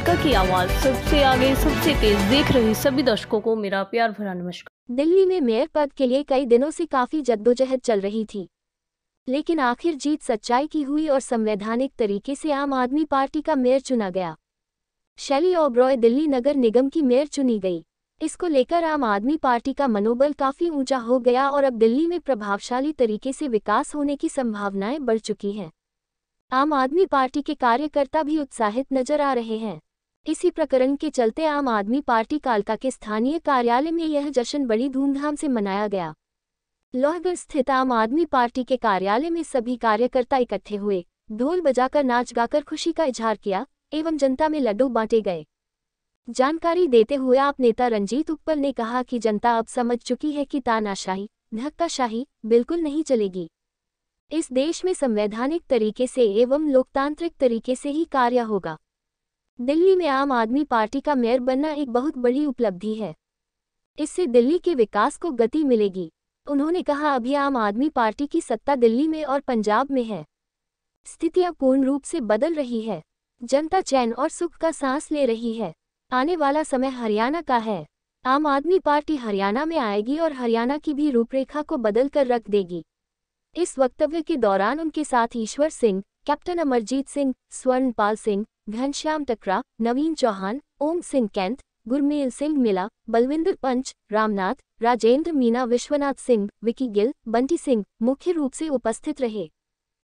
अलका की आवाज सबसे आगे सबसे तेज देख रही सभी दर्शकों को मेरा प्यार भरा नमस्कार दिल्ली में मेयर पद के लिए कई दिनों से काफी जद्दोजहद चल रही थी लेकिन आखिर जीत सच्चाई की हुई और संवैधानिक तरीके से आम आदमी पार्टी का मेयर चुना गया शैली ओब्रॉय दिल्ली नगर निगम की मेयर चुनी गई इसको लेकर आम आदमी पार्टी का मनोबल काफी ऊंचा हो गया और अब दिल्ली में प्रभावशाली तरीके से विकास होने की संभावनाएं बढ़ चुकी हैं आम आदमी पार्टी के कार्यकर्ता भी उत्साहित नजर आ रहे हैं इसी प्रकरण के चलते आम आदमी पार्टी कालका के स्थानीय कार्यालय में यह जश्न बड़ी धूमधाम से मनाया गया लोहगढ़ स्थित आम आदमी पार्टी के कार्यालय में सभी कार्यकर्ता इकट्ठे हुए ढोल बजाकर नाच गाकर खुशी का इजहार किया एवं जनता में लड्डू बांटे गए जानकारी देते हुए आप नेता रंजीत उप्पल ने कहा कि जनता अब समझ चुकी है कि तानाशाही धक्काशाही बिल्कुल नहीं चलेगी इस देश में संवैधानिक तरीके से एवं लोकतांत्रिक तरीके से ही कार्य होगा दिल्ली में आम आदमी पार्टी का मेयर बनना एक बहुत बड़ी उपलब्धि है इससे दिल्ली के विकास को गति मिलेगी उन्होंने कहा अभी आम आदमी पार्टी की सत्ता दिल्ली में और पंजाब में है स्थितियां पूर्ण रूप से बदल रही है जनता चैन और सुख का सांस ले रही है आने वाला समय हरियाणा का है आम आदमी पार्टी हरियाणा में आएगी और हरियाणा की भी रूपरेखा को बदल कर रख देगी इस वक्तव्य के दौरान उनके साथ ईश्वर सिंह कैप्टन अमरजीत सिंह स्वर्णपाल सिंह घनश्याम टकरा नवीन चौहान ओम सिंह कैंत गुरमेल सिंह मिला बलविंदर पंच रामनाथ राजेंद्र मीना विश्वनाथ सिंह विकी गिल बंटी सिंह मुख्य रूप से उपस्थित रहे